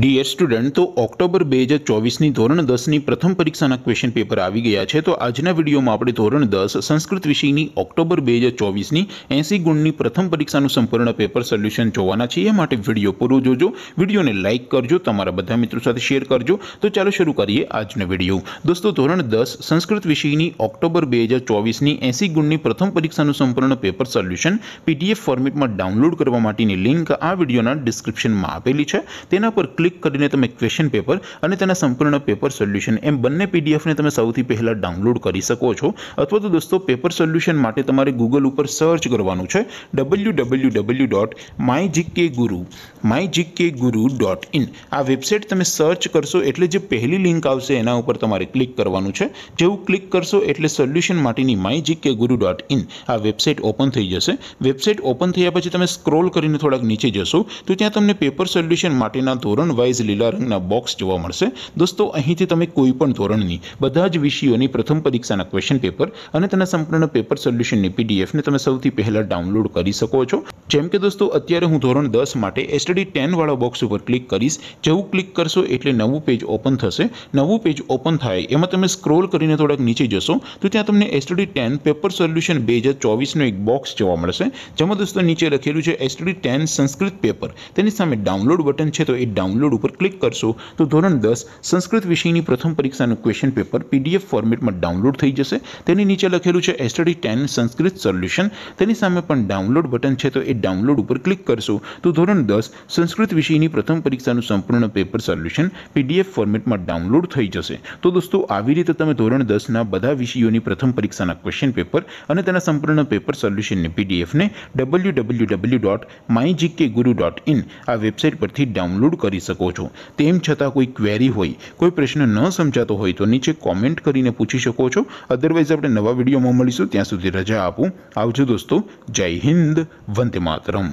dear student તો October બે હજાર ચોવીસની ધોરણ દસની પ્રથમ પરીક્ષાના ક્વેશ્ચન પેપર આવી ગયા છે તો આજના વિડીયોમાં આપણે ધોરણ દસ સંસ્કૃત વિષયની ઓક્ટોબર બે હજાર ચોવીસની એંસી ગુણની પ્રથમ પરીક્ષાનું સંપૂર્ણ પેપર સોલ્યુશન જોવાના છે એ માટે વિડીયો પૂરો જોજો વિડીયોને લાઇક કરજો તમારા બધા મિત્રો સાથે શેર કરજો તો ચાલો શરૂ કરીએ આજનો વિડીયો દોસ્તો ધોરણ દસ સંસ્કૃત વિષયની ઓક્ટોબર બે હજાર ચોવીસની એંસી ગુણની પ્રથમ પરીક્ષાનું સંપૂર્ણ પેપર સોલ્યુશન પીડીએફ ફોર્મેટમાં ડાઉનલોડ કરવા માટેની લિંક આ વિડીયોના ડિસ્ક્રિપ્શનમાં આપેલી છે તેના પર ક્લિક કરીને તમે ક્વેશ્ચન પેપર અને તેના સંપૂર્ણ પેપર સોલ્યુશન એમ બંને પીડીએફને તમે સૌથી પહેલાં ડાઉનલોડ કરી શકો છો અથવા તો દોસ્તો પેપર સોલ્યુશન માટે તમારે ગૂગલ ઉપર સર્ચ કરવાનું છે W W W dot my GK guru my GK guru dot in આ વેબસાઇટ તમે સર્ચ કરશો એટલે જે પહેલી લિંક આવશે એના ઉપર તમારે ક્લિક કરવાનું છે જેવું ક્લિક કરશો એટલે સોલ્યુશન માટેની my GK guru dot in આ વેબસાઇટ ઓપન થઈ જશે વેબસાઇટ ઓપન થયા પછી તમે સ્ક્રોલ કરીને થોડાક નીચે જશો તો ત્યાં તમને પેપર સોલ્યુશન માટેના ધોરણ ધોરણ વાઇઝ લીલા રંગના બોક્સ જોવા મળશે દોસ્તો અહીંથી તમે કોઈ પણ ધોરણની બધા જ વિષયોની પ્રથમ પરીક્ષાના ક્વેશ્ચન પેપર અને તેના સંપૂર્ણ પેપર સોલ્યુશનની પીડીએફને તમે સૌથી પહેલાં ડાઉનલોડ કરી શકો છો જેમ કે દોસ્તો અત્યારે હું ધોરણ 10 માટે STD 10 વાળો બોક્સ ઉપર ક્લિક કરિસ જેવું ક્લિક કરશો એટલે નવું પેજ ઓપન થશે નવું પેજ ઓપન થાય એમાં તમે સ્ક્રોલ કરીને થોડાક નીચે જશો તો ત્યાં તમને STD 10 પેપર સોલ્યુશન 2024 નો એક બોક્સ જોવા મળશે જેમ હું દોસ્તો નીચે લખેલું છે STD 10 સંસ્કૃત પેપર તેની સામે ડાઉનલોડ બટન છે તો એ ડાઉનલોડ ઉપર ક્લિક કરશો તો ધોરણ 10 સંસ્કૃત વિષયની પ્રથમ પરીક્ષાનું ક્વેશ્ચન પેપર PDF ફોર્મેટમાં ડાઉનલોડ થઈ જશે તેની નીચે લખેલું છે STD 10 સંસ્કૃત સોલ્યુશન તેની સામે પણ ડાઉનલોડ બટન છે તો ડાઉનલોડ ઉપર ક્લિક કરશું તો ધોરણ 10 સંસ્કૃત વિષયની પ્રથમ પરીક્ષાનું સંપૂર્ણ પેપર સોલ્યુશન પીડીએફ ફોર્મેટમાં ડાઉનલોડ થઈ જશે તો દોસ્તો આવી રીતે તમે ધોરણ 10 ના બધા વિષયોની પ્રથમ પરીક્ષાના ક્વેશ્ચન પેપર અને તેના સંપૂર્ણ પેપર સોલ્યુશન ને પીડીએફ ને www.mygkguru.in આ વેબસાઈટ પરથી ડાઉનલોડ કરી શકો છો તેમ છતાં કોઈ ક્વેરી હોય કોઈ પ્રશ્ન ન સમજાતો હોય તો નીચે કમેન્ટ કરીને પૂછી શકો છો અધરવાઇઝ આપણે નવા વિડિયોમાં મળીશું ત્યાં સુધી રજા આપું આવજો દોસ્તો જય હિન્દ વંદે માતરમ மாத்திரம்